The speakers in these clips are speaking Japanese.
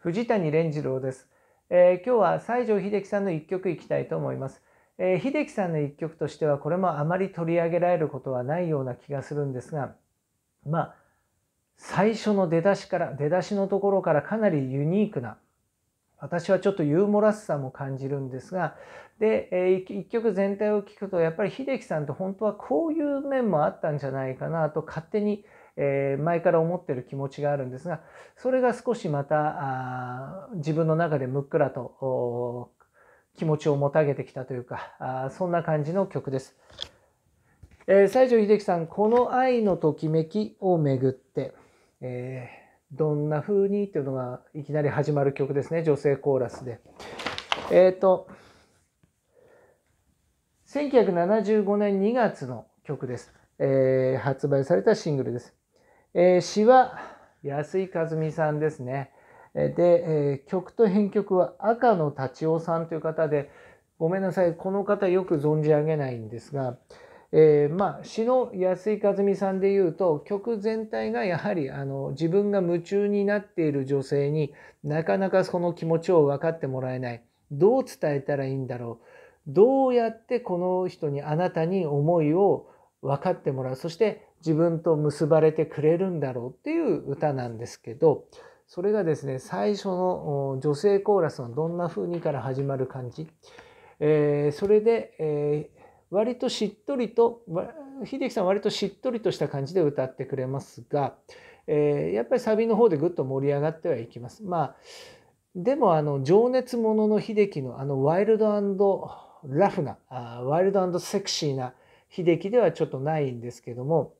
藤谷蓮次郎です、えー、今日は西城秀樹さんの一曲いきたいと思います、えー、秀樹さんの一曲としてはこれもあまり取り上げられることはないような気がするんですがまあ最初の出だしから出だしのところからかなりユニークな私はちょっとユーモラスさも感じるんですがで、えー、一曲全体を聞くとやっぱり秀樹さんって本当はこういう面もあったんじゃないかなと勝手に、えー、前から思ってる気持ちがあるんですがそれが少しまた自分の中でむっくらと気持ちをもたげてきたというかあそんな感じの曲です。えー、西城秀樹さん「この愛のときめき」をめぐって、えーどんな風にっていうのがいきなり始まる曲ですね。女性コーラスで。えっ、ー、と、1975年2月の曲です。えー、発売されたシングルです。えー、詩は安井和美さんですね。で、えー、曲と編曲は赤野達夫さんという方で、ごめんなさい、この方よく存じ上げないんですが、えー、まあ詩の安井和美さんで言うと曲全体がやはりあの自分が夢中になっている女性になかなかその気持ちを分かってもらえないどう伝えたらいいんだろうどうやってこの人にあなたに思いを分かってもらうそして自分と結ばれてくれるんだろうっていう歌なんですけどそれがですね最初の女性コーラスのどんな風にから始まる感じ、えー、それで、えー割としっとりと秀樹さん割としっとりとした感じで歌ってくれますが、えー、やっぱりサビの方でぐっと盛り上がってはいきます。まあでもあの情熱者の秀樹のあのワイルドラフなワイルドセクシーな秀樹ではちょっとないんですけども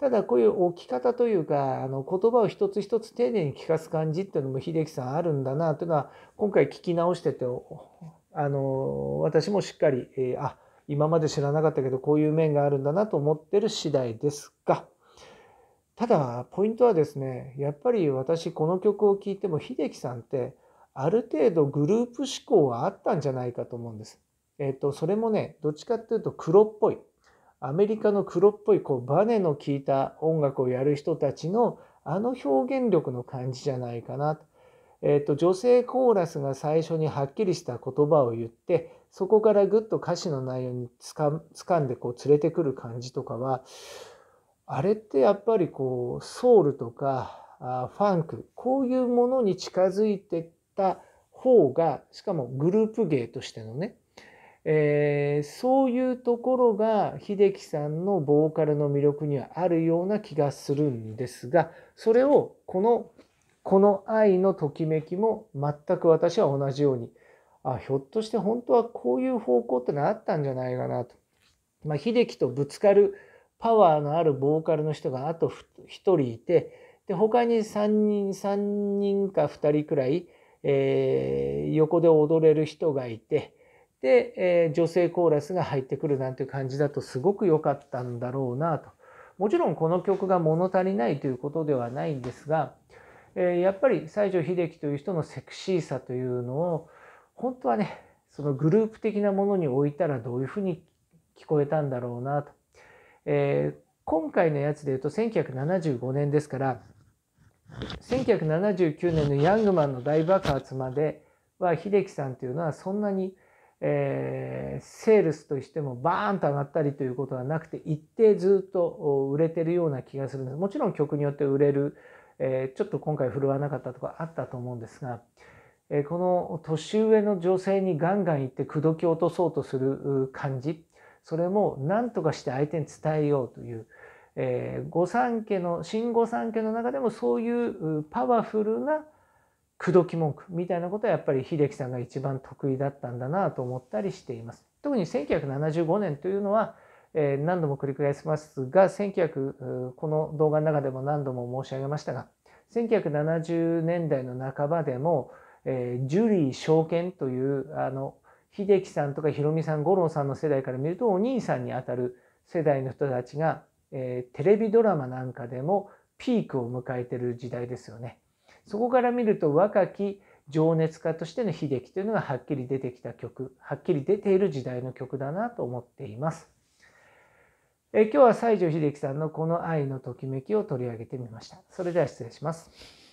ただこういう置き方というかあの言葉を一つ一つ丁寧に聞かす感じっていうのも秀樹さんあるんだなというのは今回聞き直しててあの私もしっかり、えー、あ今まで知らなかったけどこういう面があるんだなと思ってる次第ですがただポイントはですねやっぱり私この曲を聴いても秀樹さんってある程度グループ思考はあったんじゃないかと思うんです。えっ、とそれもねどっちかっていうと黒っぽいアメリカの黒っぽいこうバネの効いた音楽をやる人たちのあの表現力の感じじゃないかなと。えーと、女性コーラスが最初にはっきりした言葉を言ってそこからぐっと歌詞の内容につか掴んでこう連れてくる感じとかはあれってやっぱりこうソウルとかあファンクこういうものに近づいてった方がしかもグループ芸としてのね、えー、そういうところが秀樹さんのボーカルの魅力にはあるような気がするんですがそれをこのこの愛のときめきも全く私は同じように、あ、ひょっとして本当はこういう方向ってのあったんじゃないかなと。まあ、秀樹とぶつかるパワーのあるボーカルの人があと1人いて、で、他に3人、3人か2人くらい、えー、横で踊れる人がいて、で、えー、女性コーラスが入ってくるなんていう感じだとすごく良かったんだろうなと。もちろんこの曲が物足りないということではないんですが、えやっぱり西城秀樹という人のセクシーさというのを本当はねそのグループ的なものに置いたらどういうふうに聞こえたんだろうなと、えー、今回のやつでいうと1975年ですから1979年のヤングマンの大爆発までは秀樹さんというのはそんなに、えー、セールスとしてもバーンと上がったりということはなくて一定ずっと売れてるような気がするんですもちろん曲によって売れるえー、ちょっと今回振るわなかったとかあったと思うんですが、えー、この年上の女性にガンガン行って口説き落とそうとする感じそれも何とかして相手に伝えようという、えー、御三家の新御三家の中でもそういうパワフルな口説き文句みたいなことはやっぱり秀樹さんが一番得意だったんだなと思ったりしています。特に1975年というのはえ何度も繰り返しますが1900この動画の中でも何度も申し上げましたが1970年代の半ばでも、えジュリー証券というあの秀樹さんとかヒロミさん五郎さんの世代から見るとお兄さんにあたる世代の人たちが、えテレビドラマなんかでもピークを迎えてる時代ですよね。そこから見ると若き情熱家としての秀樹というのがはっきり出てきた曲はっきり出ている時代の曲だなと思っています。え今日は西城秀樹さんのこの愛のときめきを取り上げてみました。それでは失礼します。